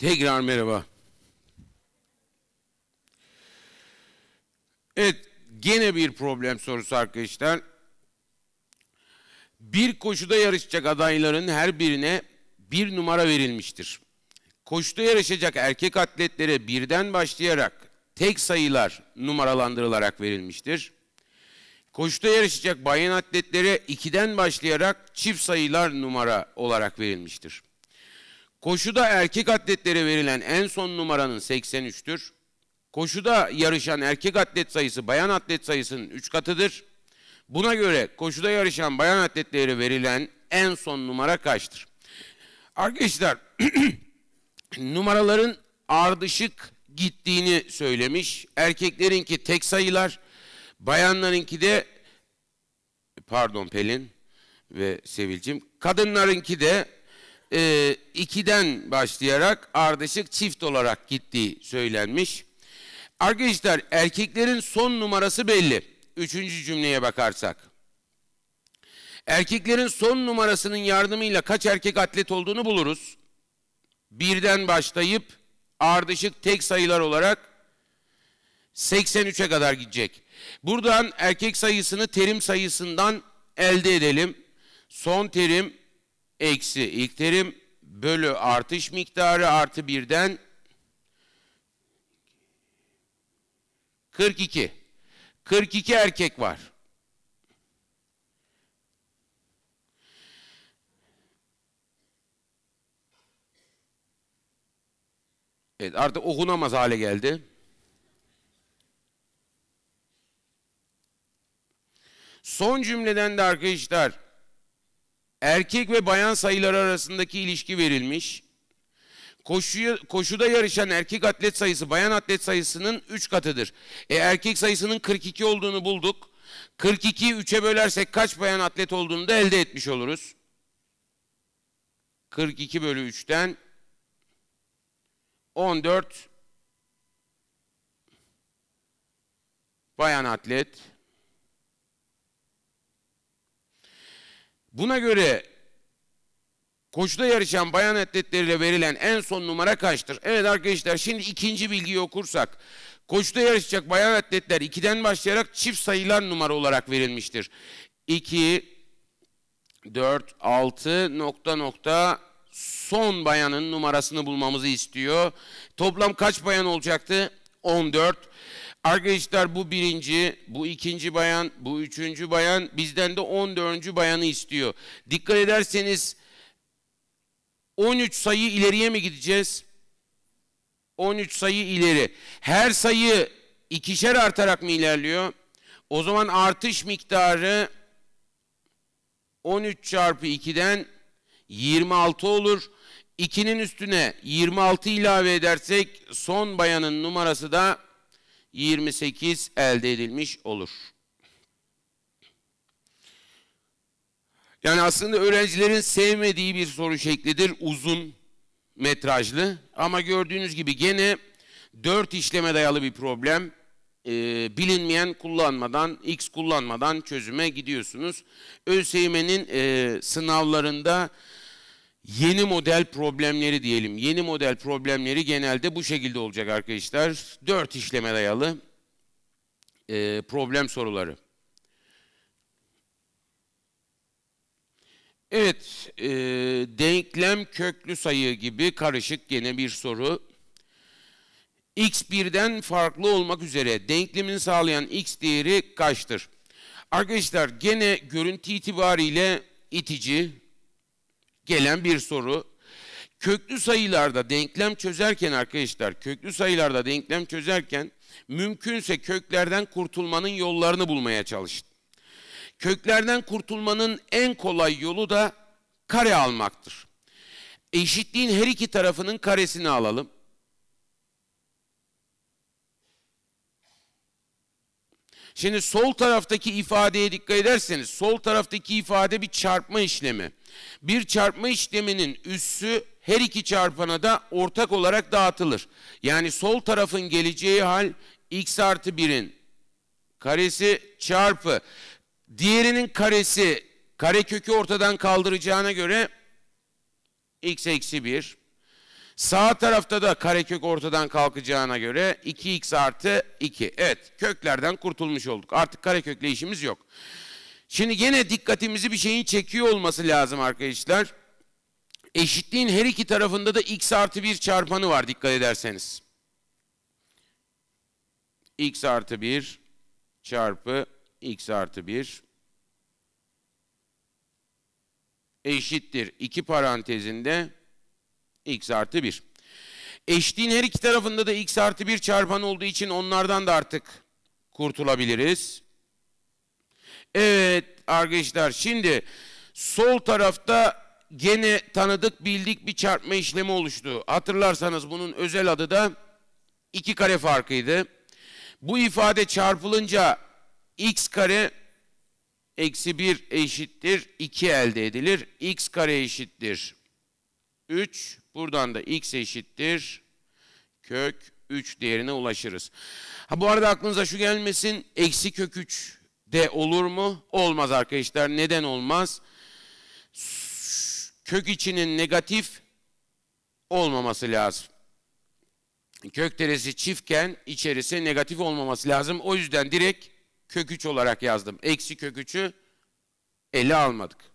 Tekrar merhaba. Evet, gene bir problem sorusu arkadaşlar. Bir koşuda yarışacak adayların her birine bir numara verilmiştir. Koşuda yarışacak erkek atletlere birden başlayarak tek sayılar numaralandırılarak verilmiştir. Koşuda yarışacak bayan atletlere ikiden başlayarak çift sayılar numara olarak verilmiştir. Koşuda erkek atletlere verilen en son numaranın 83'tür. Koşuda yarışan erkek atlet sayısı bayan atlet sayısının 3 katıdır. Buna göre koşuda yarışan bayan atletlere verilen en son numara kaçtır? Arkadaşlar numaraların ardışık gittiğini söylemiş. Erkeklerinki tek sayılar, bayanlarınki de pardon Pelin ve Sevilcim, kadınlarınki de e, 2'den başlayarak ardışık çift olarak gittiği söylenmiş. Arkadaşlar erkeklerin son numarası belli. Üçüncü cümleye bakarsak. Erkeklerin son numarasının yardımıyla kaç erkek atlet olduğunu buluruz. Birden başlayıp ardışık tek sayılar olarak 83'e kadar gidecek. Buradan erkek sayısını terim sayısından elde edelim. Son terim eksi ilk terim bölü artış miktarı artı birden 42. 42 erkek var. Evet artık okunamaz hale geldi. Son cümleden de arkadaşlar erkek ve bayan sayıları arasındaki ilişki verilmiş. Koşuya, koşuda yarışan erkek atlet sayısı bayan atlet sayısının 3 katıdır. E, erkek sayısının 42 olduğunu bulduk. 42'yi 3'e bölersek kaç bayan atlet olduğunu da elde etmiş oluruz. 42 bölü 3'ten 14 bayan atlet Buna göre koşuda yarışan bayan atletleriyle verilen en son numara kaçtır? Evet arkadaşlar şimdi ikinci bilgiyi okursak. Koşuda yarışacak bayan atletler 2'den başlayarak çift sayılar numara olarak verilmiştir. 2, 4, 6 nokta nokta son bayanın numarasını bulmamızı istiyor. Toplam kaç bayan olacaktı? 14. Arkadaşlar bu birinci, bu ikinci bayan, bu üçüncü bayan bizden de on dördüncü bayanı istiyor. Dikkat ederseniz 13 sayı ileriye mi gideceğiz? 13 sayı ileri. Her sayı ikişer artarak mı ilerliyor? O zaman artış miktarı 13 çarpı 2'den 26 olur. 2'nin üstüne 26 ilave edersek son bayanın numarası da 28 elde edilmiş olur. Yani aslında öğrencilerin sevmediği bir soru şeklidir. Uzun metrajlı ama gördüğünüz gibi gene dört işleme dayalı bir problem. Ee, bilinmeyen kullanmadan, x kullanmadan çözüme gidiyorsunuz. ÖSYM'nin e, sınavlarında yeni model problemleri diyelim. Yeni model problemleri genelde bu şekilde olacak arkadaşlar. Dört işleme dayalı e, problem soruları. Evet, e, denklem köklü sayı gibi karışık gene bir soru. x birden farklı olmak üzere denklemin sağlayan X değeri kaçtır? Arkadaşlar gene görüntü itibariyle itici, gelen bir soru. Köklü sayılarda denklem çözerken arkadaşlar, köklü sayılarda denklem çözerken mümkünse köklerden kurtulmanın yollarını bulmaya çalışın. Köklerden kurtulmanın en kolay yolu da kare almaktır. Eşitliğin her iki tarafının karesini alalım. Şimdi sol taraftaki ifadeye dikkat ederseniz sol taraftaki ifade bir çarpma işlemi. Bir çarpma işleminin üssü her iki çarpana da ortak olarak dağıtılır. Yani sol tarafın geleceği hal x artı 1'in karesi çarpı diğerinin karesi kare kökü ortadan kaldıracağına göre x eksi 1 Sağ tarafta da karekök ortadan kalkacağına göre 2x artı 2. Evet köklerden kurtulmuş olduk. Artık karekökle işimiz yok. Şimdi yine dikkatimizi bir şeyin çekiyor olması lazım arkadaşlar. Eşitliğin her iki tarafında da x artı 1 çarpanı var dikkat ederseniz. x artı 1 çarpı x artı 1 eşittir. 2 parantezinde x artı 1. Eşliğin her iki tarafında da x artı 1 çarpan olduğu için onlardan da artık kurtulabiliriz. Evet arkadaşlar şimdi sol tarafta gene tanıdık bildik bir çarpma işlemi oluştu. Hatırlarsanız bunun özel adı da iki kare farkıydı. Bu ifade çarpılınca x kare eksi 1 eşittir 2 elde edilir. x kare eşittir 3 Buradan da x eşittir kök 3 değerine ulaşırız. Ha bu arada aklınıza şu gelmesin. Eksi kök 3 de olur mu? Olmaz arkadaşlar. Neden olmaz? Kök içinin negatif olmaması lazım. Kök teresi çiftken içerisi negatif olmaması lazım. O yüzden direkt kök 3 olarak yazdım. Eksi kök 3'ü ele almadık.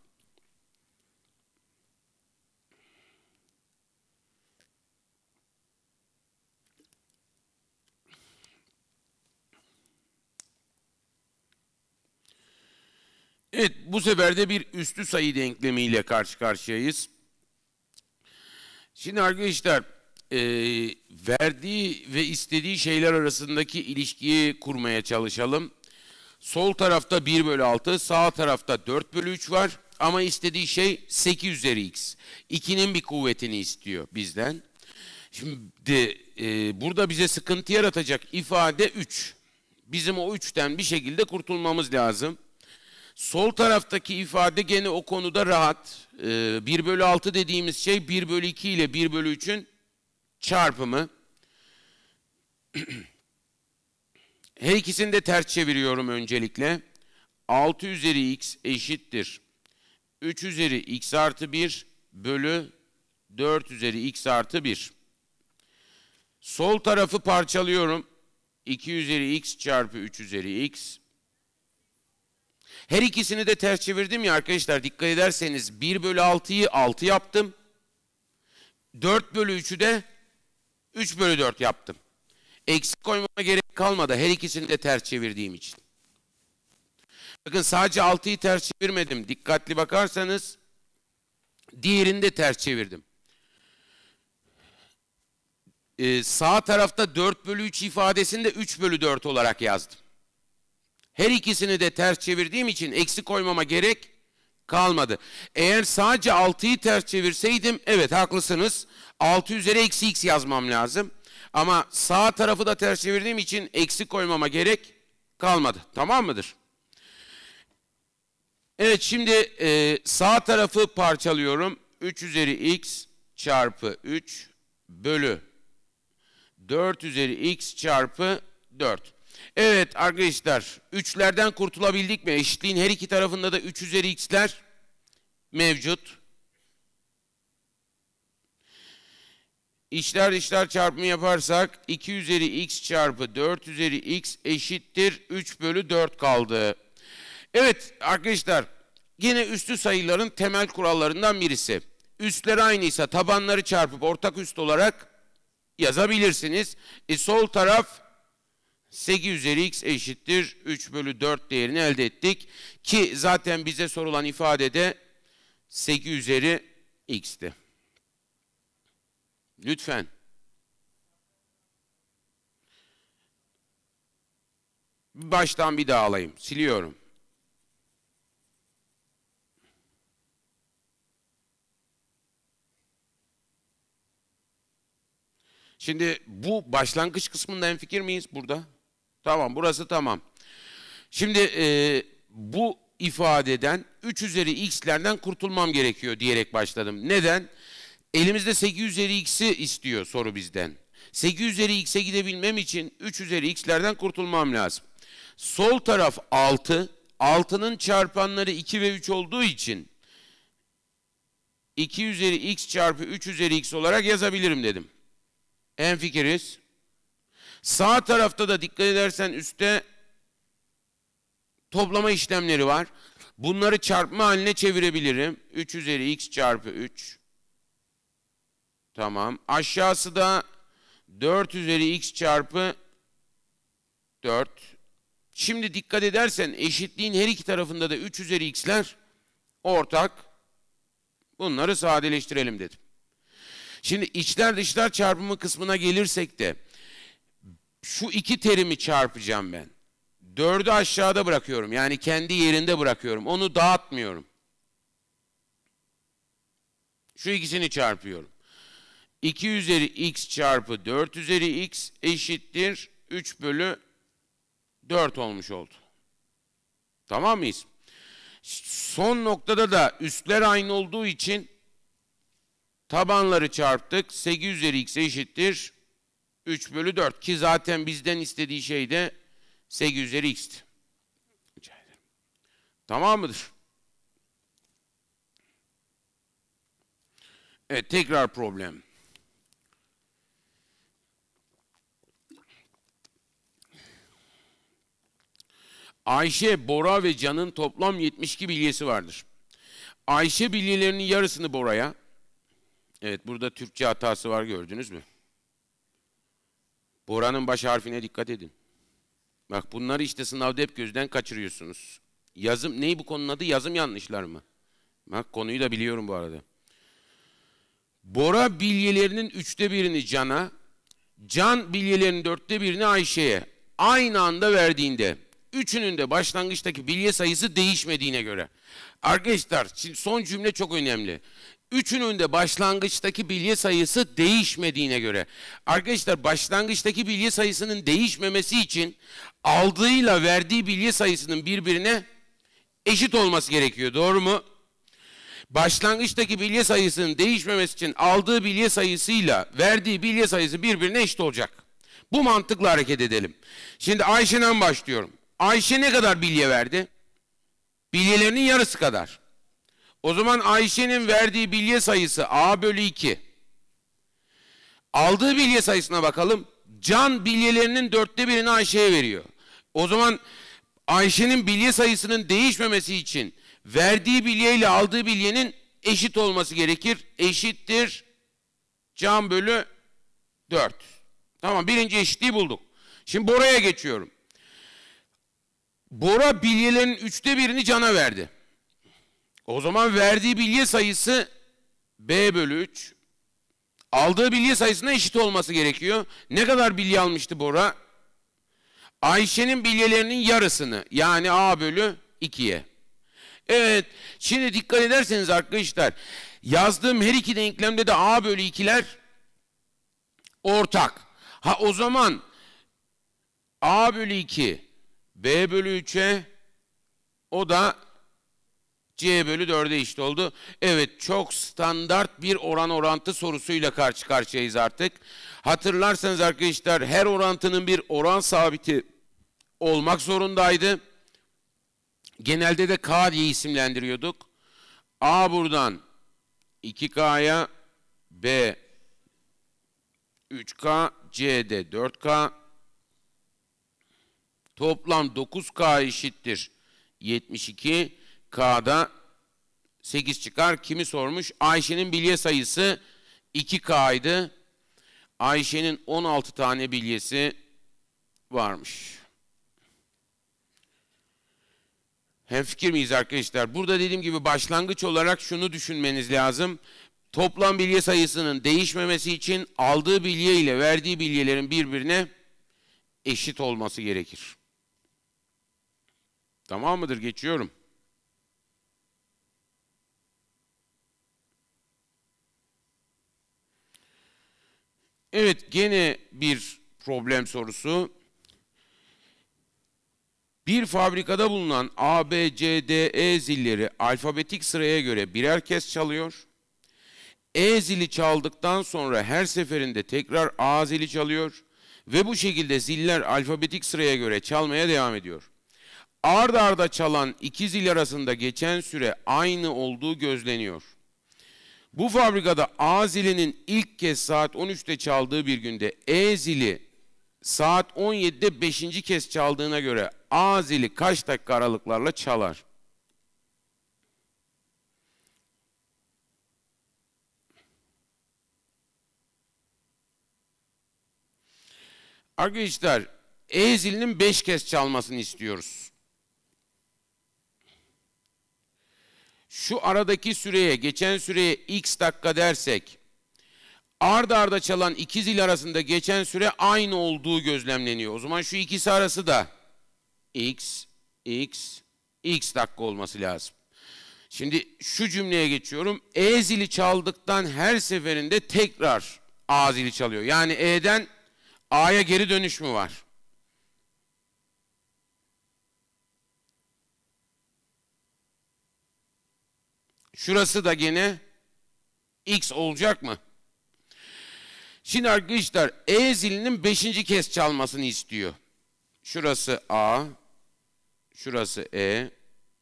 Evet bu sefer de bir üstü sayı denklemiyle karşı karşıyayız. Şimdi arkadaşlar e, verdiği ve istediği şeyler arasındaki ilişkiyi kurmaya çalışalım. Sol tarafta 1 bölü 6, sağ tarafta 4 bölü 3 var ama istediği şey 8 üzeri x. 2'nin bir kuvvetini istiyor bizden. Şimdi e, burada bize sıkıntı yaratacak ifade 3. Bizim o 3'ten bir şekilde kurtulmamız lazım. Sol taraftaki ifade gene o konuda rahat. Ee, 1 bölü 6 dediğimiz şey 1 bölü 2 ile 1 bölü 3'ün çarpımı. Her ikisini de ters çeviriyorum öncelikle. 6 üzeri x eşittir. 3 üzeri x artı 1 bölü 4 üzeri x artı 1. Sol tarafı parçalıyorum. 2 üzeri x çarpı 3 üzeri x her ikisini de ters çevirdim ya arkadaşlar dikkat ederseniz 1 bölü 6'yı 6 yaptım. 4 bölü 3'ü de 3 bölü 4 yaptım. Eksik koymama gerek kalmadı her ikisini de ters çevirdiğim için. Bakın sadece 6'yı ters çevirmedim. Dikkatli bakarsanız diğerini de ters çevirdim. Ee, sağ tarafta 4 bölü 3 ifadesini de 3 bölü 4 olarak yazdım. Her ikisini de ters çevirdiğim için eksi koymama gerek kalmadı. Eğer sadece 6'yı ters çevirseydim evet haklısınız 6 üzeri eksi x yazmam lazım. Ama sağ tarafı da ters çevirdiğim için eksi koymama gerek kalmadı. Tamam mıdır? Evet şimdi e, sağ tarafı parçalıyorum. 3 üzeri x çarpı 3 bölü 4 üzeri x çarpı 4. Evet arkadaşlar, üçlerden kurtulabildik mi? Eşitliğin her iki tarafında da 3 üzeri x'ler mevcut. İşler işler çarpımı yaparsak 2 üzeri x çarpı 4 üzeri x eşittir 3 bölü 4 kaldı. Evet arkadaşlar yine üstü sayıların temel kurallarından birisi. Üstleri aynıysa tabanları çarpıp ortak üst olarak yazabilirsiniz. E, sol taraf 8 üzeri x eşittir 3 bölü 4 değerini elde ettik. Ki zaten bize sorulan ifade de 8 üzeri x'ti. Lütfen. Baştan bir daha alayım. Siliyorum. Şimdi bu başlangıç kısmında en fikir miyiz burada? Tamam burası tamam. Şimdi e, bu ifadeden 3 üzeri x'lerden kurtulmam gerekiyor diyerek başladım. Neden? Elimizde 8 üzeri x'i istiyor soru bizden. 8 üzeri x'e gidebilmem için 3 üzeri x'lerden kurtulmam lazım. Sol taraf 6. 6'nın çarpanları 2 ve 3 olduğu için 2 üzeri x çarpı 3 üzeri x olarak yazabilirim dedim. En fikiriz. Sağ tarafta da dikkat edersen üstte toplama işlemleri var. Bunları çarpma haline çevirebilirim. 3 üzeri x çarpı 3. Tamam. Aşağısı da 4 üzeri x çarpı 4. Şimdi dikkat edersen eşitliğin her iki tarafında da 3 üzeri x'ler ortak. Bunları sadeleştirelim dedim. Şimdi içler dışlar çarpımı kısmına gelirsek de şu iki terimi çarpacağım ben. Dördü aşağıda bırakıyorum. Yani kendi yerinde bırakıyorum. Onu dağıtmıyorum. Şu ikisini çarpıyorum. 2 üzeri x çarpı 4 üzeri x eşittir 3 bölü 4 olmuş oldu. Tamam mıyız? Son noktada da üstler aynı olduğu için tabanları çarptık. 8 üzeri x eşittir 3 bölü 4 ki zaten bizden istediği şey de 8 üzeri x'ti. Tamam mıdır? Evet tekrar problem. Ayşe, Bora ve Can'ın toplam 72 bilyesi vardır. Ayşe bilyelerinin yarısını Bora'ya, evet burada Türkçe hatası var gördünüz mü? Buranın baş harfine dikkat edin. Bak bunları işte sınavda hep gözden kaçırıyorsunuz. Yazım, neyi bu konunun adı? Yazım yanlışlar mı? Bak konuyu da biliyorum bu arada. Bora bilyelerinin üçte birini Can'a, Can bilyelerinin dörtte birini Ayşe'ye aynı anda verdiğinde üçünün de başlangıçtaki bilye sayısı değişmediğine göre. Arkadaşlar şimdi son cümle çok önemli. Üçünün de başlangıçtaki bilye sayısı değişmediğine göre. Arkadaşlar başlangıçtaki bilye sayısının değişmemesi için aldığıyla verdiği bilye sayısının birbirine eşit olması gerekiyor. Doğru mu? Başlangıçtaki bilye sayısının değişmemesi için aldığı bilye sayısıyla verdiği bilye sayısı birbirine eşit olacak. Bu mantıkla hareket edelim. Şimdi Ayşe'den başlıyorum. Ayşe ne kadar bilye verdi? Bilyelerinin yarısı kadar. O zaman Ayşe'nin verdiği bilye sayısı A bölü 2. Aldığı bilye sayısına bakalım. Can bilyelerinin dörtte birini Ayşe'ye veriyor. O zaman Ayşe'nin bilye sayısının değişmemesi için verdiği bilye ile aldığı bilyenin eşit olması gerekir. Eşittir can bölü 4. Tamam birinci eşitliği bulduk. Şimdi Bora'ya geçiyorum. Bora bilyelerin üçte birini cana verdi. O zaman verdiği bilgi sayısı B bölü 3. Aldığı bilgi sayısına eşit olması gerekiyor. Ne kadar bilgi almıştı Bora? Ayşe'nin bilgilerinin yarısını yani A bölü 2'ye. Evet şimdi dikkat ederseniz arkadaşlar yazdığım her iki denklemde de A bölü 2'ler ortak. Ha o zaman A bölü 2 B bölü 3'e o da C bölü 4'e eşit oldu. Evet çok standart bir oran orantı sorusuyla karşı karşıyayız artık. Hatırlarsanız arkadaşlar her orantının bir oran sabiti olmak zorundaydı. Genelde de K diye isimlendiriyorduk. A buradan 2K'ya B 3K, C'de 4K. Toplam 9K eşittir 72. K'da 8 çıkar. Kimi sormuş? Ayşe'nin bilye sayısı 2K'ydı. Ayşe'nin 16 tane bilyesi varmış. Hemfikir miyiz arkadaşlar? Burada dediğim gibi başlangıç olarak şunu düşünmeniz lazım. Toplam bilye sayısının değişmemesi için aldığı bilye ile verdiği bilyelerin birbirine eşit olması gerekir. Tamam mıdır? Geçiyorum. Evet gene bir problem sorusu. Bir fabrikada bulunan A, B, C, D, E zilleri alfabetik sıraya göre birer kez çalıyor. E zili çaldıktan sonra her seferinde tekrar A zili çalıyor ve bu şekilde ziller alfabetik sıraya göre çalmaya devam ediyor. Arda arda çalan iki zil arasında geçen süre aynı olduğu gözleniyor. Bu fabrikada A zilinin ilk kez saat 13'te çaldığı bir günde E zili saat 17'de 5. kez çaldığına göre A zili kaç dakika aralıklarla çalar? Arkadaşlar E zilinin 5 kez çalmasını istiyoruz. şu aradaki süreye, geçen süreye x dakika dersek, ard arda çalan iki zil arasında geçen süre aynı olduğu gözlemleniyor. O zaman şu ikisi arası da x, x, x dakika olması lazım. Şimdi şu cümleye geçiyorum. E zili çaldıktan her seferinde tekrar A zili çalıyor. Yani E'den A'ya geri dönüş mü var? Şurası da gene X olacak mı? Şimdi arkadaşlar E zilinin beşinci kez çalmasını istiyor. Şurası A, şurası E,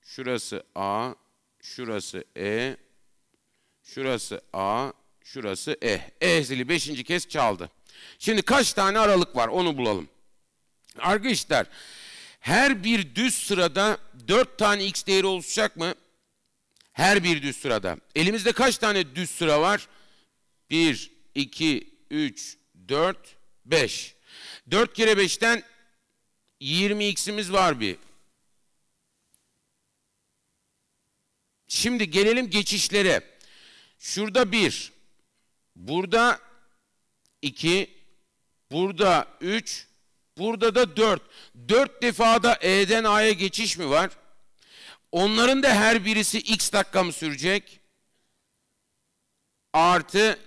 şurası A, şurası E, şurası A, şurası E. E zili beşinci kez çaldı. Şimdi kaç tane aralık var onu bulalım. Arkadaşlar her bir düz sırada dört tane x değeri oluşacak mı? Her bir düz sırada. Elimizde kaç tane düz sıra var? 1, 2, 3, 4, 5. 4 kere 5'ten 20x'imiz var bir. Şimdi gelelim geçişlere. Şurada 1, burada 2, burada 3, burada da 4. 4 defada E'den A'ya geçiş mi var? Onların da her birisi x dakika mı sürecek? Artı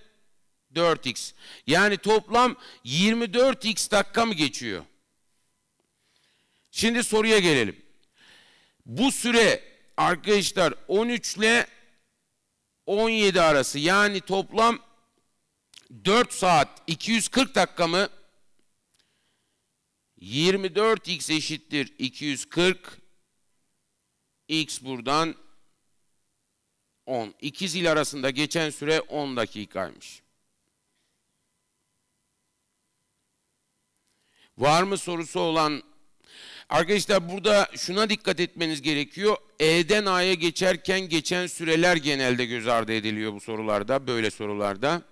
4x. Yani toplam 24x dakika mı geçiyor? Şimdi soruya gelelim. Bu süre arkadaşlar 13 ile 17 arası yani toplam 4 saat 240 dakika mı? 24x eşittir 240 X buradan 10. İki zil arasında geçen süre 10 dakikaymış. Var mı sorusu olan Arkadaşlar burada şuna dikkat etmeniz gerekiyor. E'den A'ya geçerken geçen süreler genelde göz ardı ediliyor bu sorularda, böyle sorularda.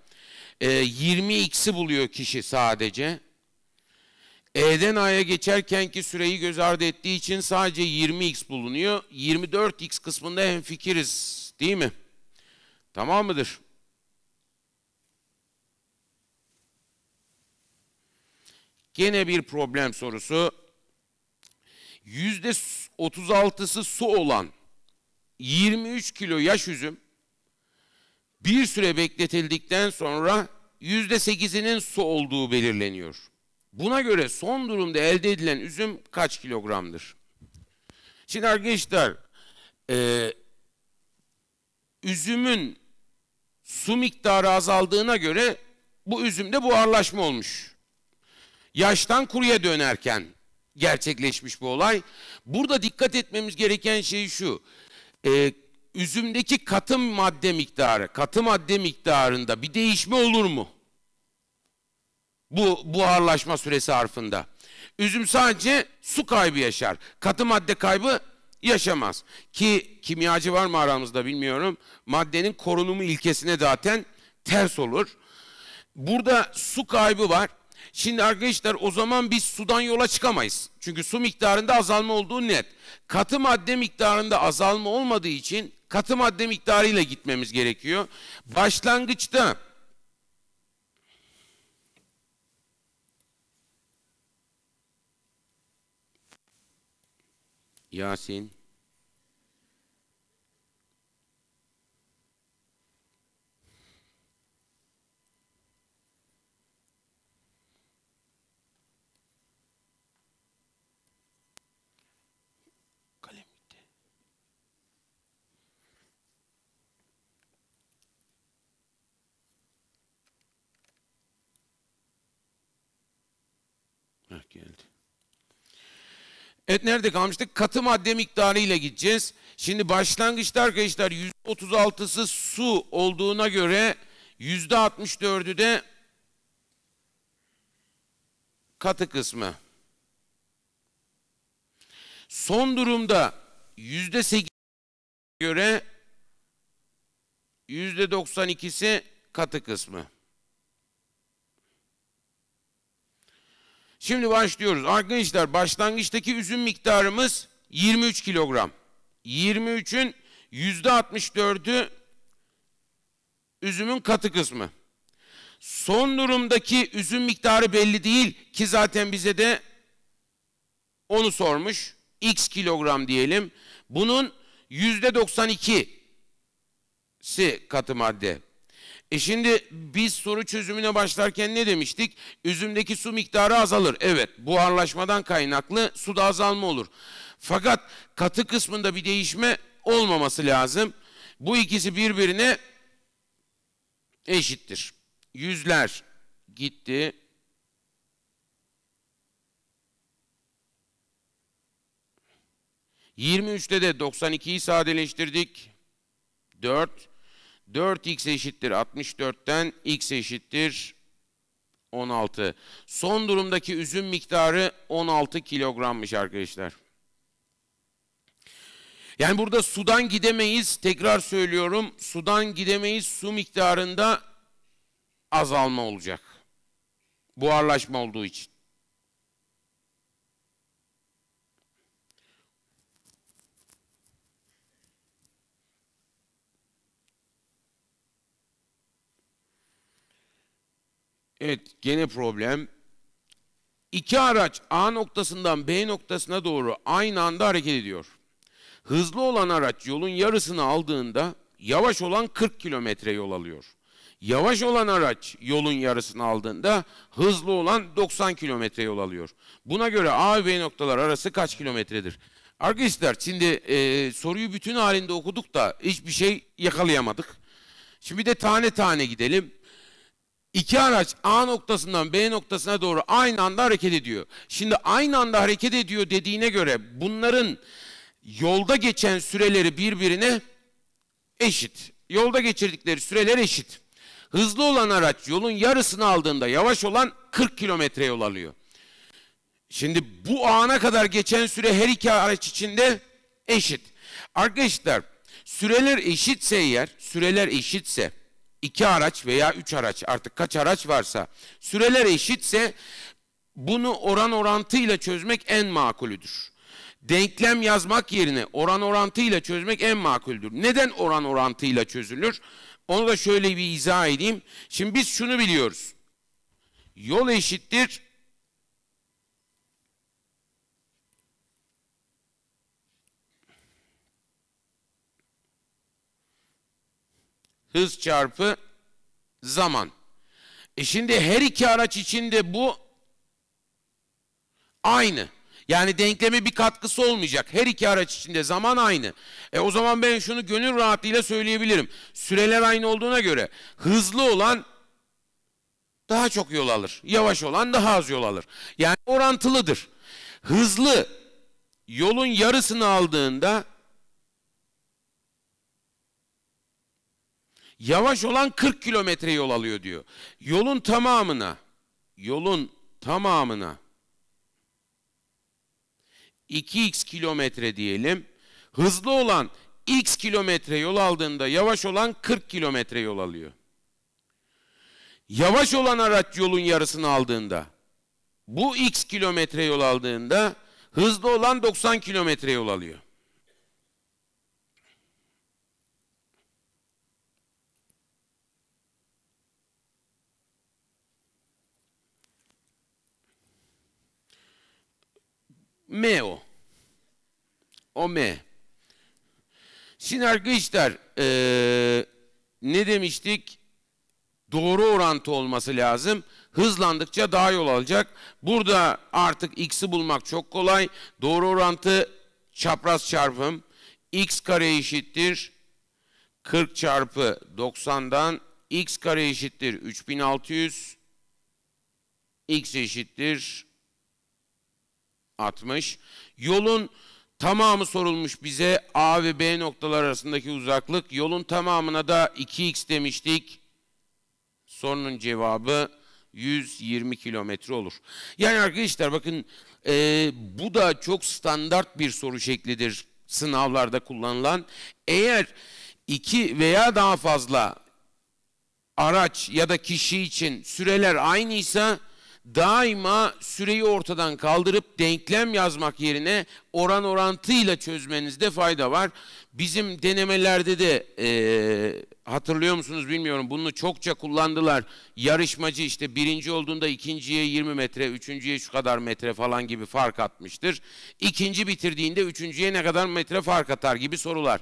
E, 20x'i buluyor kişi sadece. E'den A'ya geçerkenki süreyi göz ardı ettiği için sadece 20x bulunuyor. 24x kısmında hemfikiriz değil mi? Tamam mıdır? Gene bir problem sorusu. %36'sı su olan 23 kilo yaş üzüm bir süre bekletildikten sonra %8'inin su olduğu belirleniyor. Buna göre son durumda elde edilen üzüm kaç kilogramdır? Şimdi arkadaşlar e, üzümün su miktarı azaldığına göre bu üzümde buharlaşma olmuş. Yaştan kuruya dönerken gerçekleşmiş bu olay. Burada dikkat etmemiz gereken şey şu. E, üzümdeki katı madde miktarı, katı madde miktarında bir değişme olur mu? Bu buharlaşma süresi harfında. Üzüm sadece su kaybı yaşar. Katı madde kaybı yaşamaz. Ki kimyacı var mı aramızda bilmiyorum. Maddenin korunumu ilkesine zaten ters olur. Burada su kaybı var. Şimdi arkadaşlar o zaman biz sudan yola çıkamayız. Çünkü su miktarında azalma olduğu net. Katı madde miktarında azalma olmadığı için katı madde miktarıyla gitmemiz gerekiyor. Başlangıçta 雅欣。Evet nerede kalmıştık? Katı madde miktarı ile gideceğiz. Şimdi başlangıçta arkadaşlar %36'sı su olduğuna göre %64'ü de katı kısmı. Son durumda %8 göre yüzde doksan ikisi katı kısmı. Şimdi başlıyoruz. Arkadaşlar başlangıçtaki üzüm miktarımız 23 kilogram. 23'ün %64'ü üzümün katı kısmı. Son durumdaki üzüm miktarı belli değil ki zaten bize de onu sormuş. X kilogram diyelim. Bunun %92'si katı madde. E şimdi biz soru çözümüne başlarken ne demiştik? Üzümdeki su miktarı azalır. Evet buharlaşmadan kaynaklı suda azalma olur. Fakat katı kısmında bir değişme olmaması lazım. Bu ikisi birbirine eşittir. Yüzler gitti. Yirmi üçte de 92'yi sadeleştirdik. Dört. 4x eşittir 64'ten x eşittir 16. Son durumdaki üzüm miktarı 16 kilogrammış arkadaşlar. Yani burada sudan gidemeyiz. Tekrar söylüyorum. Sudan gidemeyiz. Su miktarında azalma olacak. Buharlaşma olduğu için. Evet gene problem. İki araç A noktasından B noktasına doğru aynı anda hareket ediyor. Hızlı olan araç yolun yarısını aldığında yavaş olan 40 kilometre yol alıyor. Yavaş olan araç yolun yarısını aldığında hızlı olan 90 kilometre yol alıyor. Buna göre A ve B noktalar arası kaç kilometredir? Arkadaşlar şimdi e, soruyu bütün halinde okuduk da hiçbir şey yakalayamadık. Şimdi de tane tane gidelim. İki araç A noktasından B noktasına doğru aynı anda hareket ediyor. Şimdi aynı anda hareket ediyor dediğine göre bunların yolda geçen süreleri birbirine eşit. Yolda geçirdikleri süreler eşit. Hızlı olan araç yolun yarısını aldığında yavaş olan 40 kilometre yol alıyor. Şimdi bu ana kadar geçen süre her iki araç içinde eşit. Arkadaşlar süreler eşitse eğer, süreler eşitse iki araç veya üç araç artık kaç araç varsa süreler eşitse bunu oran orantıyla çözmek en makulüdür. Denklem yazmak yerine oran orantıyla çözmek en makuldür. Neden oran orantıyla çözülür? Onu da şöyle bir izah edeyim. Şimdi biz şunu biliyoruz. Yol eşittir Hız çarpı zaman. E şimdi her iki araç içinde bu aynı. Yani denkleme bir katkısı olmayacak. Her iki araç içinde zaman aynı. E o zaman ben şunu gönül rahatlığıyla söyleyebilirim. Süreler aynı olduğuna göre hızlı olan daha çok yol alır. Yavaş olan daha az yol alır. Yani orantılıdır. Hızlı yolun yarısını aldığında Yavaş olan 40 kilometre yol alıyor diyor. Yolun tamamına, yolun tamamına 2x kilometre diyelim. Hızlı olan x kilometre yol aldığında yavaş olan 40 kilometre yol alıyor. Yavaş olan araç yolun yarısını aldığında, bu x kilometre yol aldığında hızlı olan 90 kilometre yol alıyor. meo. O me. Şimdi arkadaşlar ee, ne demiştik? Doğru orantı olması lazım. Hızlandıkça daha yol alacak. Burada artık x'i bulmak çok kolay. Doğru orantı çapraz çarpım. x kare eşittir 40 çarpı 90'dan x kare eşittir 3600 x eşittir 60. Yolun tamamı sorulmuş bize A ve B noktalar arasındaki uzaklık. Yolun tamamına da 2x demiştik. Sorunun cevabı 120 kilometre olur. Yani arkadaşlar bakın e, bu da çok standart bir soru şeklidir sınavlarda kullanılan. Eğer iki veya daha fazla araç ya da kişi için süreler aynıysa daima süreyi ortadan kaldırıp denklem yazmak yerine oran orantıyla çözmenizde fayda var. Bizim denemelerde de e, hatırlıyor musunuz bilmiyorum bunu çokça kullandılar. Yarışmacı işte birinci olduğunda ikinciye 20 metre, üçüncüye şu kadar metre falan gibi fark atmıştır. İkinci bitirdiğinde üçüncüye ne kadar metre fark atar gibi sorular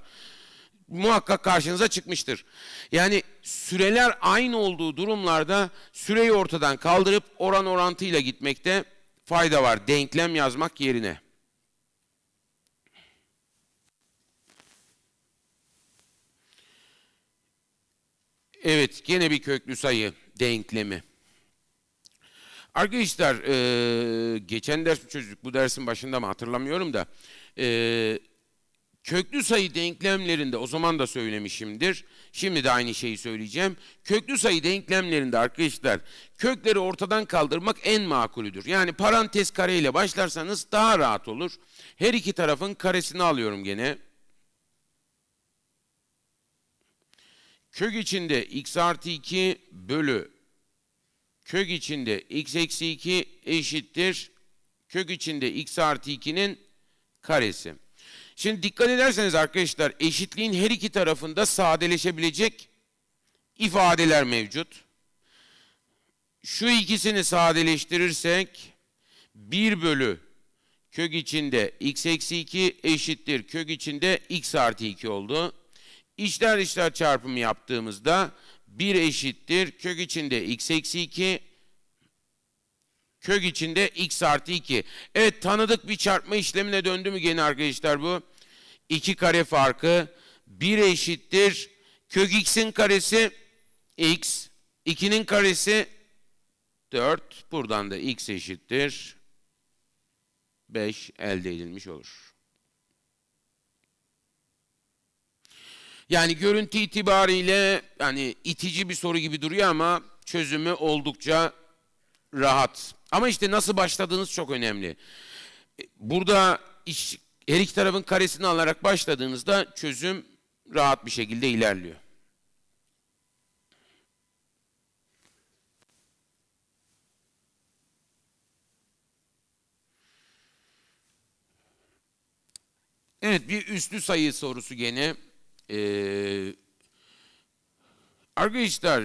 muhakkak karşınıza çıkmıştır. Yani süreler aynı olduğu durumlarda süreyi ortadan kaldırıp oran orantıyla gitmekte fayda var. Denklem yazmak yerine. Evet, gene bir köklü sayı denklemi. Arkadaşlar, e, geçen ders mi çözdük, bu dersin başında mı hatırlamıyorum da. E, köklü sayı denklemlerinde o zaman da söylemişimdir. Şimdi de aynı şeyi söyleyeceğim. Köklü sayı denklemlerinde arkadaşlar kökleri ortadan kaldırmak en makulüdür. Yani parantez kareyle başlarsanız daha rahat olur. Her iki tarafın karesini alıyorum gene. Kök içinde x artı 2 bölü kök içinde x eksi 2 eşittir. Kök içinde x artı 2'nin karesi. Şimdi dikkat ederseniz arkadaşlar eşitliğin her iki tarafında sadeleşebilecek ifadeler mevcut. Şu ikisini sadeleştirirsek 1 bölü kök içinde x eksi 2 eşittir. Kök içinde x artı 2 oldu. İçler dışlar çarpımı yaptığımızda 1 eşittir. Kök içinde x eksi 2 Kök içinde x artı 2. Evet tanıdık bir çarpma işlemine döndü mü gene arkadaşlar bu? 2 kare farkı 1 eşittir. Kök x'in karesi x. 2'nin karesi 4. Buradan da x eşittir. 5 elde edilmiş olur. Yani görüntü itibariyle yani itici bir soru gibi duruyor ama çözümü oldukça rahat. Ama işte nasıl başladığınız çok önemli. E, burada iş, her iki tarafın karesini alarak başladığınızda çözüm rahat bir şekilde ilerliyor. Evet bir üstlü sayı sorusu gene. Ee, Arkadaşlar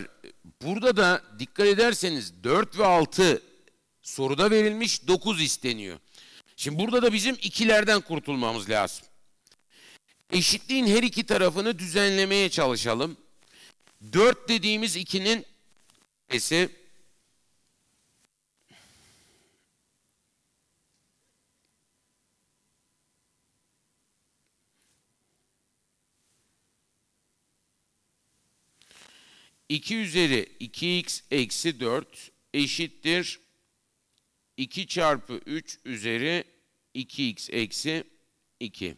burada da dikkat ederseniz 4 ve 6 soruda verilmiş 9 isteniyor. Şimdi burada da bizim ikilerden kurtulmamız lazım. Eşitliğin her iki tarafını düzenlemeye çalışalım. 4 dediğimiz 2'nin esi 2 üzeri 2x eksi 4 eşittir 2 çarpı 3 üzeri 2x eksi 2.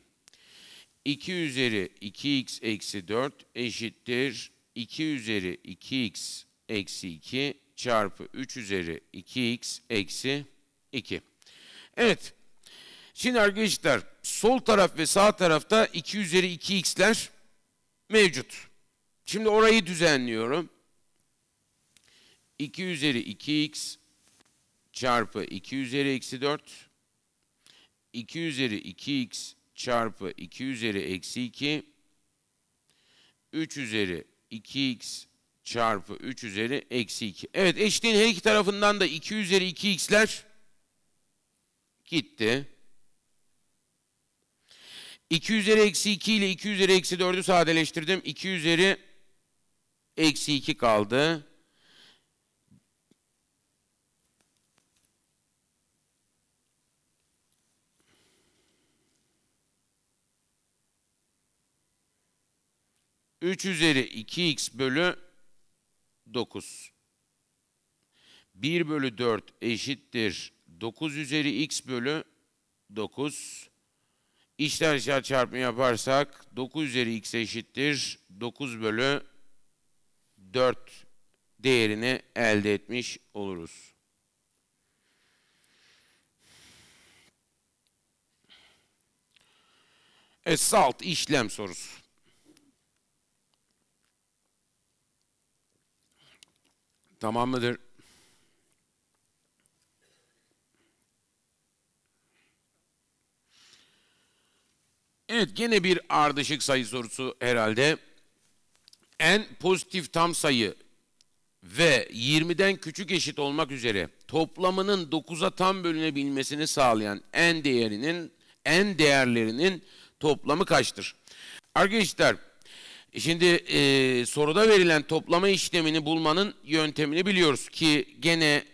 2 üzeri 2x eksi 4 eşittir 2 üzeri 2x eksi 2 çarpı 3 üzeri 2x eksi 2. Evet. Şimdi arkadaşlar sol taraf ve sağ tarafta 2 üzeri 2x'ler mevcut. Şimdi orayı düzenliyorum. 2 üzeri 2x çarpı 2 üzeri eksi 4. 2 üzeri 2x çarpı 2 üzeri eksi 2. 3 üzeri 2x çarpı 3 üzeri eksi 2. Evet eşliğin her iki tarafından da 2 üzeri 2x'ler gitti. 2 üzeri eksi 2 ile 2 üzeri eksi 4'ü sadeleştirdim. 2 üzeri Eksi 2 kaldı. Üç üzeri iki x bölü dokuz. Bir bölü dört eşittir dokuz üzeri x bölü dokuz. İçler dışarı çarpımı yaparsak dokuz üzeri x eşittir dokuz bölü 4 değerini elde etmiş oluruz. Esalt işlem sorusu. Tamam mıdır? Evet gene bir ardışık sayı sorusu herhalde en pozitif tam sayı ve 20'den küçük eşit olmak üzere toplamının 9'a tam bölünebilmesini sağlayan en değerinin en değerlerinin toplamı kaçtır? Arkadaşlar şimdi e, soruda verilen toplama işlemini bulmanın yöntemini biliyoruz ki gene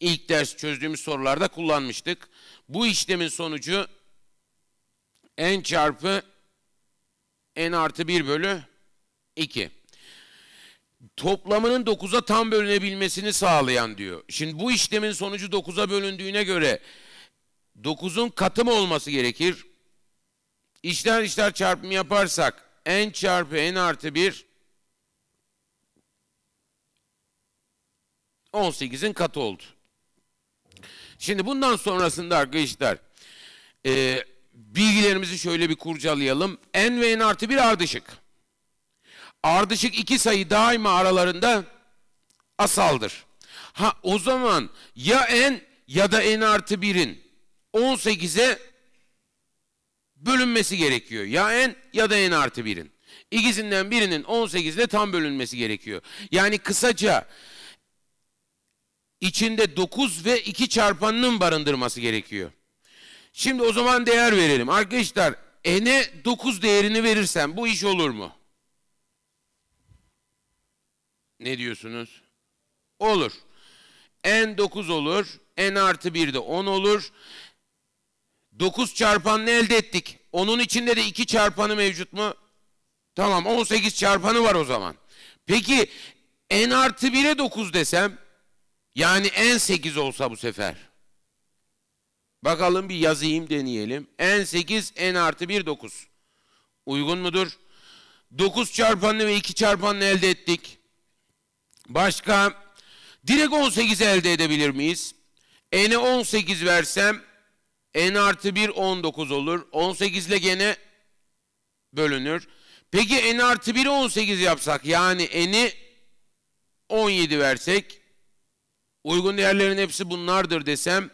ilk ders çözdüğümüz sorularda kullanmıştık. Bu işlemin sonucu n çarpı n artı 1 bölü 2. Toplamının 9'a tam bölünebilmesini sağlayan diyor. Şimdi bu işlemin sonucu 9'a bölündüğüne göre 9'un katı mı olması gerekir? İşler işler çarpımı yaparsak n çarpı n artı 1 18'in katı oldu. Şimdi bundan sonrasında arkadaşlar e, bilgilerimizi şöyle bir kurcalayalım. n ve n artı 1 ardışık ardışık iki sayı daima aralarında asaldır. Ha o zaman ya n ya da n artı 1'in 18'e bölünmesi gerekiyor. Ya n ya da n artı 1'in. İkisinden birinin 18'de tam bölünmesi gerekiyor. Yani kısaca içinde 9 ve 2 çarpanının barındırması gerekiyor. Şimdi o zaman değer verelim. Arkadaşlar n'e 9 değerini verirsem bu iş olur mu? Ne diyorsunuz? Olur. N 9 olur. N artı 1 de 10 olur. 9 çarpanını elde ettik. Onun içinde de 2 çarpanı mevcut mu? Tamam 18 çarpanı var o zaman. Peki N artı 1'e 9 desem yani N 8 olsa bu sefer. Bakalım bir yazayım deneyelim. N 8 N artı 1 9. Uygun mudur? 9 çarpanını ve 2 çarpanını elde ettik. Başka direkt 18 elde edebilir miyiz? N'e 18 versem N artı 1 19 olur. 18 ile gene bölünür. Peki N artı 1 18 yapsak yani N'i 17 versek uygun değerlerin hepsi bunlardır desem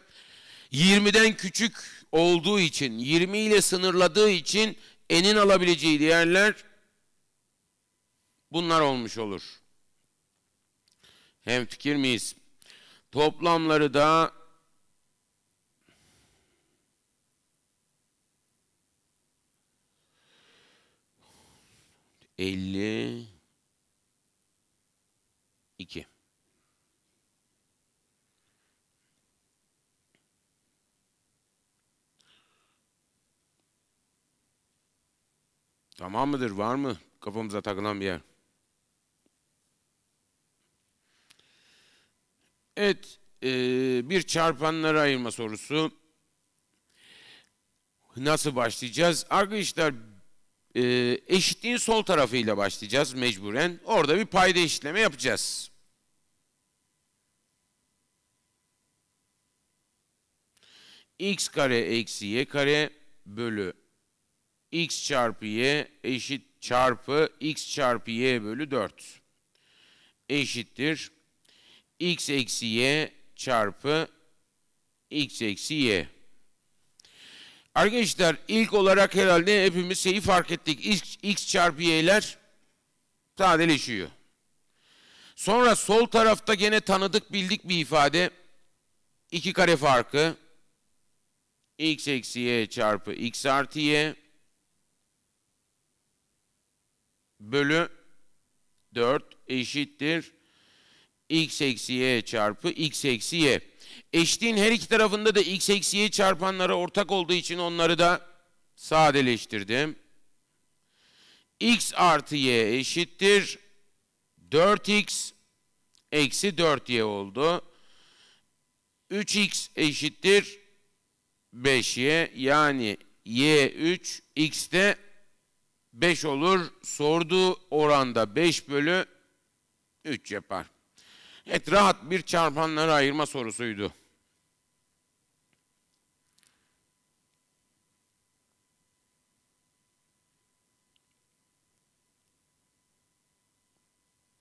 20'den küçük olduğu için 20 ile sınırladığı için N'in alabileceği değerler bunlar olmuş olur. Hem fikir miyiz? Toplamları da elli iki. Tamam mıdır? Var mı kafamıza takılan bir yer? Evet, e, bir çarpanlara ayırma sorusu. Nasıl başlayacağız? Arkadaşlar e, eşitliğin sol tarafıyla başlayacağız mecburen. Orada bir payda eşitleme yapacağız. x kare eksi y kare bölü x çarpı y eşit çarpı x çarpı y bölü 4 eşittir x eksi y çarpı x eksi y. Arkadaşlar ilk olarak herhalde hepimiz şeyi fark ettik. X, x çarpı y'ler sadeleşiyor. Sonra sol tarafta gene tanıdık bildik bir ifade. 2 kare farkı. x eksi y çarpı x artı y bölü 4 eşittir x eksi y çarpı x eksi y. Eşliğin her iki tarafında da x eksi y çarpanları ortak olduğu için onları da sadeleştirdim. x artı y eşittir 4x eksi 4y oldu. 3x eşittir 5y yani y 3 x de 5 olur. Sorduğu oranda 5 bölü 3 yapar. Evet rahat bir çarpanları ayırma sorusuydu.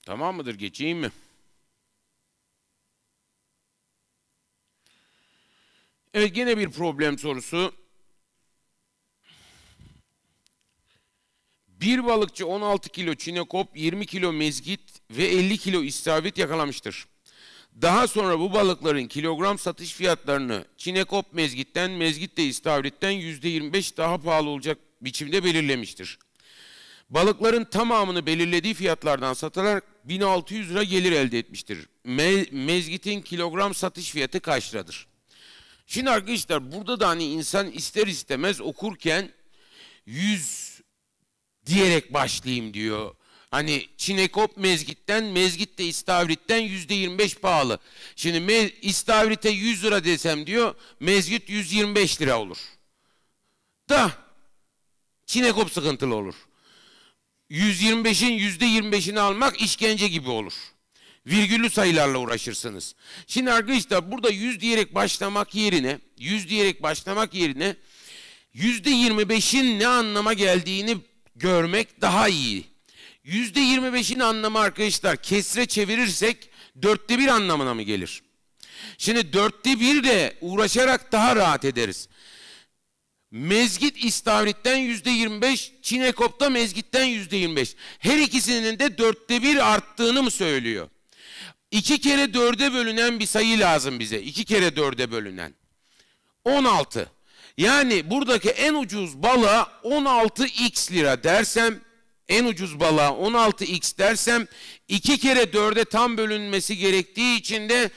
Tamam mıdır? Geçeyim mi? Evet yine bir problem sorusu. Bir balıkçı 16 kilo çinekop, 20 kilo mezgit, ve 50 kilo istavrit yakalamıştır. Daha sonra bu balıkların kilogram satış fiyatlarını Çinekop mezgitten, mezgitte de istavritten %25 daha pahalı olacak biçimde belirlemiştir. Balıkların tamamını belirlediği fiyatlardan satılarak 1600 lira gelir elde etmiştir. Me mezgitin kilogram satış fiyatı kaç liradır? Şimdi arkadaşlar burada da hani insan ister istemez okurken 100 diyerek başlayayım diyor. Hani Çinekop mezgitten, mezgit de istavritten yüzde 25 pahalı. Şimdi mez, istavrite 100 lira desem diyor, mezgit 125 lira olur. Da Çinekop sıkıntılı olur. 125'in yüzde 25'ini almak işkence gibi olur. Virgüllü sayılarla uğraşırsınız. Şimdi arkadaşlar burada yüz diyerek başlamak yerine, yüz diyerek başlamak yerine yüzde 25'in ne anlama geldiğini görmek daha iyi. Yüzde yirmi beşin anlamı arkadaşlar kesre çevirirsek dörtte bir anlamına mı gelir? Şimdi dörtte bir de uğraşarak daha rahat ederiz. Mezgit istavritten yüzde yirmi beş, Çinekop'ta mezgitten yüzde yirmi beş. Her ikisinin de dörtte bir arttığını mı söylüyor? İki kere dörde bölünen bir sayı lazım bize. İki kere dörde bölünen. On altı. Yani buradaki en ucuz balığa 16x lira dersem en ucuz balığa 16x dersem iki kere dörde tam bölünmesi gerektiği için de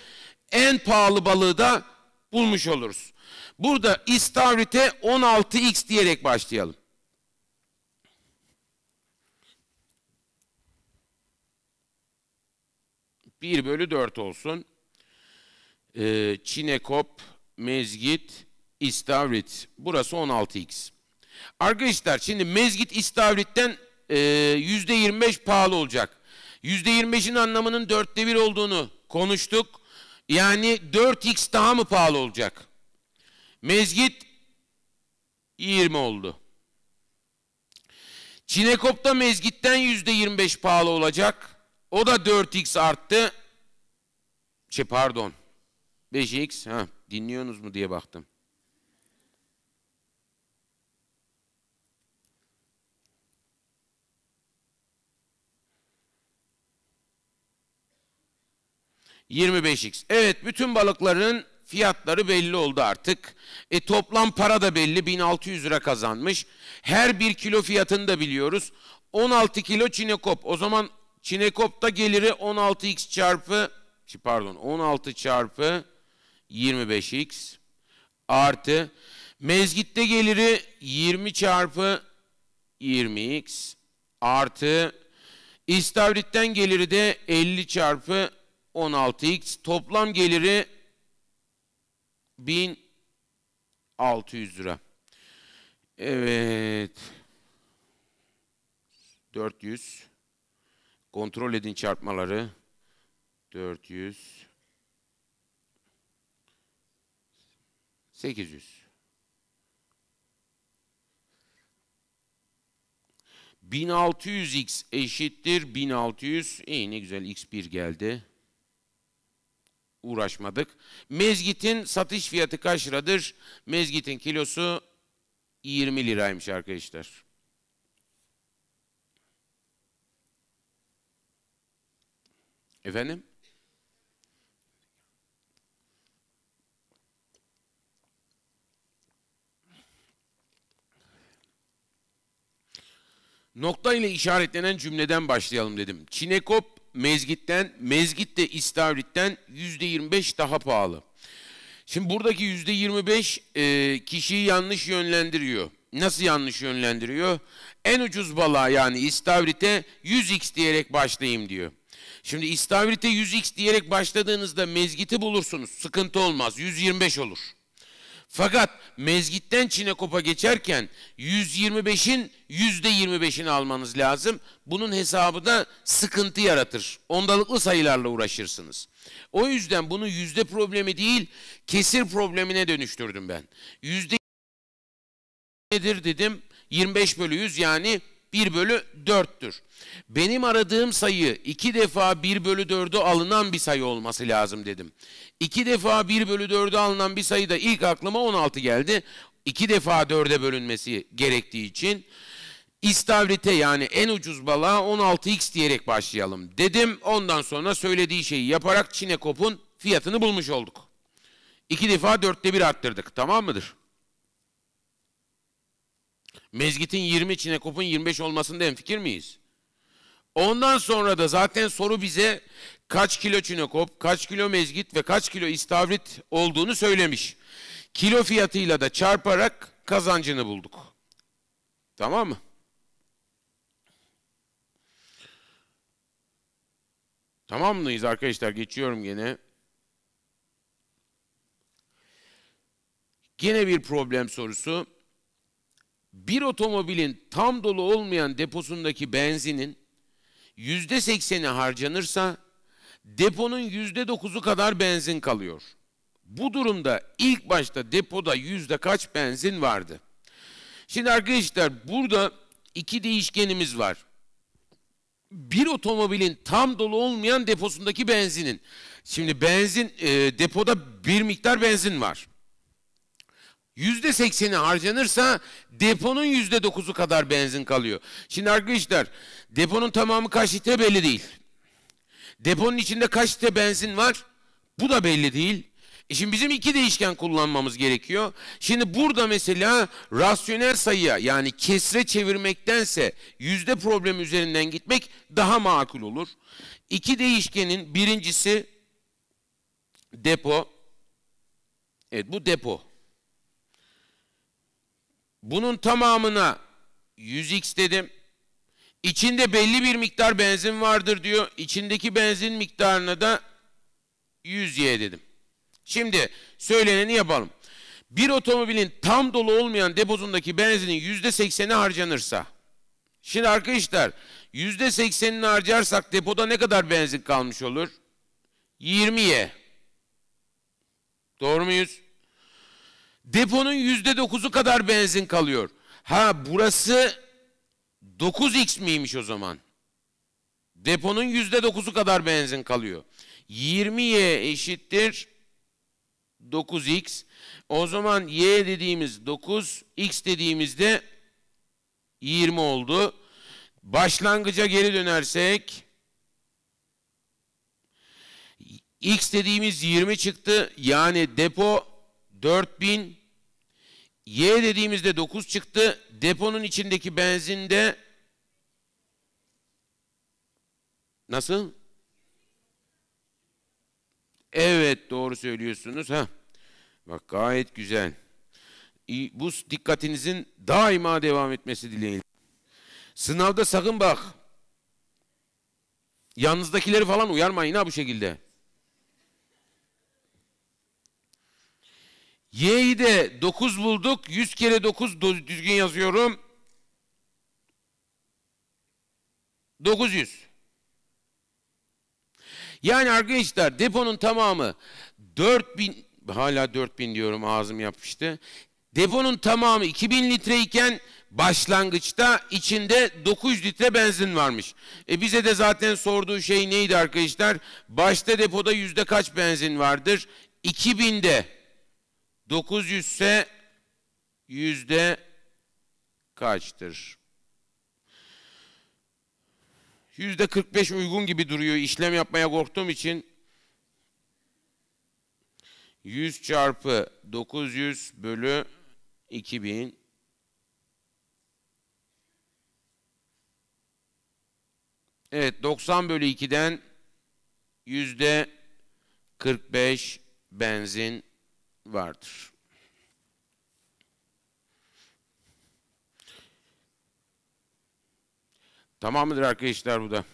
en pahalı balığı da bulmuş oluruz. Burada istavrite 16x diyerek başlayalım. Bir bölü dört olsun. Ee, Çinekop, mezgit, istavrit. Burası 16x. Arkadaşlar şimdi mezgit istavritten ee, yüzde yirmi pahalı olacak. Yüzde yirmi anlamının dörtte bir olduğunu konuştuk. Yani 4x daha mı pahalı olacak? Mezgit 20 oldu. Çinekop'ta mezgitten yüzde 25 pahalı olacak. O da 4x arttı. Şey pardon. 5x. Ha, dinliyorsunuz mu diye baktım. 25x. Evet bütün balıkların fiyatları belli oldu artık. E, toplam para da belli 1600 lira kazanmış. Her bir kilo fiyatını da biliyoruz. 16 kilo çinekop. O zaman çinekopta geliri 16x çarpı pardon 16 çarpı 25x artı mezgitte geliri 20 çarpı 20x artı istavritten geliri de 50 çarpı 16x toplam geliri 1600 lira. Evet. 400. Kontrol edin çarpmaları. 400. 800. 1600x eşittir 1600. İyi ne güzel x1 geldi uğraşmadık. Mezgitin satış fiyatı kaç liradır? Mezgitin kilosu 20 liraymış arkadaşlar. Efendim? Nokta ile işaretlenen cümleden başlayalım dedim. Çinekop mezgitten, mezgit de istavritten yüzde yirmi beş daha pahalı. Şimdi buradaki yüzde yirmi beş e, kişiyi yanlış yönlendiriyor. Nasıl yanlış yönlendiriyor? En ucuz balığa yani istavrite 100x diyerek başlayayım diyor. Şimdi istavrite 100x diyerek başladığınızda mezgiti bulursunuz. Sıkıntı olmaz. 125 olur. Fakat mezgitten Çinekopa geçerken 125'in %25'ini almanız lazım. Bunun hesabı da sıkıntı yaratır. Ondalıklı sayılarla uğraşırsınız. O yüzden bunu yüzde problemi değil, kesir problemine dönüştürdüm ben. Yüzde nedir dedim, 25 bölü 100 yani 1 bölü 4'tür. Benim aradığım sayı 2 defa 1 bölü 4'ü alınan bir sayı olması lazım dedim. 2 defa 1 bölü 4'ü alınan bir sayıda ilk aklıma 16 geldi. 2 defa 4'e bölünmesi gerektiği için istavrite yani en ucuz balığa 16x diyerek başlayalım dedim. Ondan sonra söylediği şeyi yaparak Çinekop'un fiyatını bulmuş olduk. İki defa dörtte bir arttırdık tamam mıdır? Mezgit'in 20, Çinekop'un 25 olmasında fikir miyiz? Ondan sonra da zaten soru bize kaç kilo çinekop, kaç kilo mezgit ve kaç kilo istavrit olduğunu söylemiş. Kilo fiyatıyla da çarparak kazancını bulduk. Tamam mı? Tamam mıyız arkadaşlar? Geçiyorum gene. Gene bir problem sorusu bir otomobilin tam dolu olmayan deposundaki benzinin yüzde sekseni harcanırsa deponun yüzde dokuzu kadar benzin kalıyor. Bu durumda ilk başta depoda yüzde kaç benzin vardı? Şimdi arkadaşlar burada iki değişkenimiz var. Bir otomobilin tam dolu olmayan deposundaki benzinin. Şimdi benzin e, depoda bir miktar benzin var yüzde sekseni harcanırsa deponun yüzde dokuzu kadar benzin kalıyor. Şimdi arkadaşlar deponun tamamı kaç litre belli değil. Deponun içinde kaç litre benzin var? Bu da belli değil. E şimdi bizim iki değişken kullanmamız gerekiyor. Şimdi burada mesela rasyonel sayıya yani kesre çevirmektense yüzde problemi üzerinden gitmek daha makul olur. İki değişkenin birincisi depo. Evet bu depo. Bunun tamamına 100x dedim. İçinde belli bir miktar benzin vardır diyor. İçindeki benzin miktarına da 100y dedim. Şimdi söyleneni yapalım. Bir otomobilin tam dolu olmayan depozundaki benzinin yüzde sekseni harcanırsa. Şimdi arkadaşlar yüzde seksenini harcarsak depoda ne kadar benzin kalmış olur? 20 y. Doğru muyuz? Deponun yüzde dokuzu kadar benzin kalıyor. Ha burası 9x miymiş o zaman? Deponun yüzde dokuzu kadar benzin kalıyor. 20y eşittir 9x. O zaman y dediğimiz 9, x dediğimizde 20 oldu. Başlangıca geri dönersek x dediğimiz 20 çıktı. Yani depo 4000 Y dediğimizde 9 çıktı. Deponun içindeki benzinde nasıl? Evet doğru söylüyorsunuz. ha. Bak gayet güzel. Bu dikkatinizin daima devam etmesi dileğiyle. Sınavda sakın bak. Yanınızdakileri falan uyarmayın ha bu şekilde. Y'yi de 9 bulduk. 100 kere 9 düzgün yazıyorum. 900. Yani arkadaşlar deponun tamamı 4000 hala 4000 diyorum ağzım yapıştı. Deponun tamamı 2000 litre iken başlangıçta içinde 900 litre benzin varmış. E bize de zaten sorduğu şey neydi arkadaşlar? Başta depoda yüzde kaç benzin vardır? 2000'de 900 ise yüzde kaçtır? Yüzde 45 uygun gibi duruyor. İşlem yapmaya korktuğum için 100 çarpı 900 bölü 2000 Evet 90 bölü 2'den yüzde 45 benzin vardır. Tamam mıdır arkadaşlar bu da?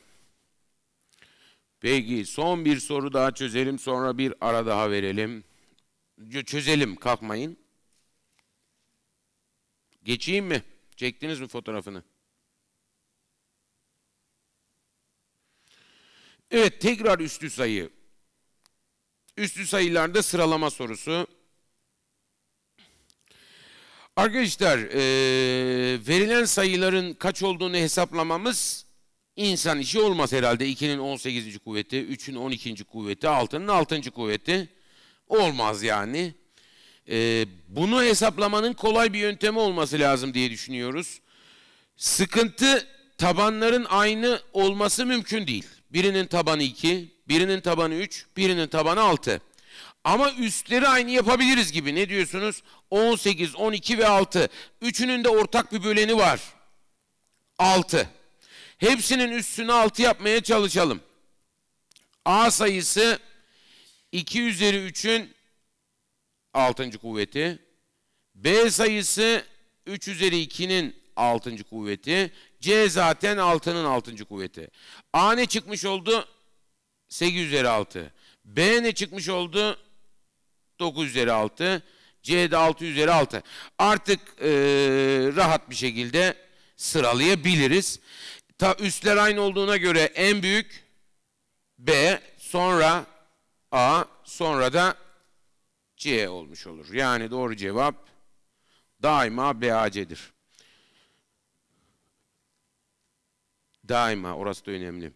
Peki son bir soru daha çözelim sonra bir ara daha verelim. Çözelim kalkmayın. Geçeyim mi? Çektiniz mi fotoğrafını? Evet tekrar üstü sayı. Üstü sayılarda sıralama sorusu. Arkadaşlar e, verilen sayıların kaç olduğunu hesaplamamız insan işi olmaz herhalde. 2'nin 18. kuvveti, 3'ün 12. kuvveti, 6'nın 6. kuvveti olmaz yani. E, bunu hesaplamanın kolay bir yöntemi olması lazım diye düşünüyoruz. Sıkıntı tabanların aynı olması mümkün değil. Birinin tabanı 2, birinin tabanı 3, birinin tabanı 6. Ama üstleri aynı yapabiliriz gibi. Ne diyorsunuz? 18, 12 ve 6. Üçünün de ortak bir böleni var. 6. Hepsinin üstünü 6 yapmaya çalışalım. A sayısı 2 üzeri 3'ün 6. kuvveti. B sayısı 3 üzeri 2'nin 6. kuvveti. C zaten 6'nın 6. kuvveti. A ne çıkmış oldu? 8 üzeri 6. B ne çıkmış oldu? 9 üzeri 6. C'de 6 üzeri 6. Artık e, rahat bir şekilde sıralayabiliriz. Ta üstler aynı olduğuna göre en büyük B, sonra A, sonra da C olmuş olur. Yani doğru cevap daima BAC'dir. Daima orası da önemli.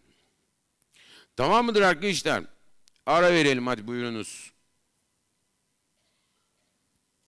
Tamam mıdır arkadaşlar? Ara verelim hadi buyurunuz.